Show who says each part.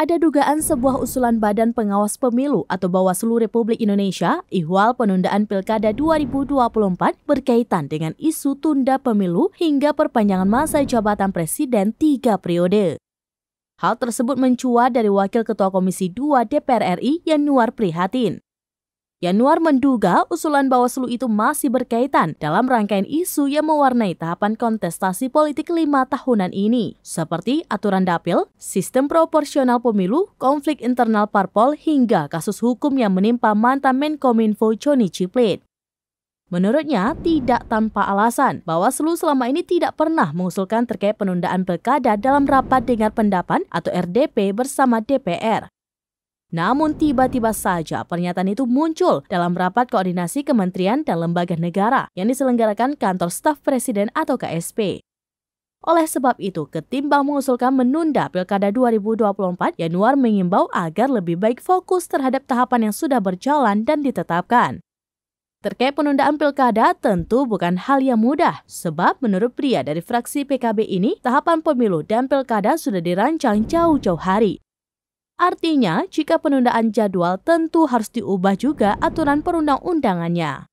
Speaker 1: ada dugaan sebuah usulan Badan Pengawas Pemilu atau Bawaslu Republik Indonesia, ihwal penundaan Pilkada 2024 berkaitan dengan isu tunda pemilu hingga perpanjangan masa jabatan presiden tiga periode. Hal tersebut mencuat dari Wakil Ketua Komisi 2 DPR RI Yanuar Prihatin. Yanuar menduga usulan Bawaslu itu masih berkaitan dalam rangkaian isu yang mewarnai tahapan kontestasi politik lima tahunan ini, seperti aturan dapil, sistem proporsional pemilu, konflik internal parpol, hingga kasus hukum yang menimpa mantan Menkominfo Joni Ciplit. Menurutnya, tidak tanpa alasan, Bawaslu selama ini tidak pernah mengusulkan terkait penundaan pilkada dalam rapat dengar pendapat atau RDP bersama DPR. Namun tiba-tiba saja pernyataan itu muncul dalam rapat koordinasi kementerian dan lembaga negara yang diselenggarakan kantor staf presiden atau KSP. Oleh sebab itu, ketimbang mengusulkan menunda Pilkada 2024, Januar mengimbau agar lebih baik fokus terhadap tahapan yang sudah berjalan dan ditetapkan. Terkait penundaan pilkada tentu bukan hal yang mudah, sebab menurut pria dari fraksi PKB ini, tahapan pemilu dan pilkada sudah dirancang jauh-jauh hari. Artinya, jika penundaan jadwal tentu harus diubah juga aturan perundang-undangannya.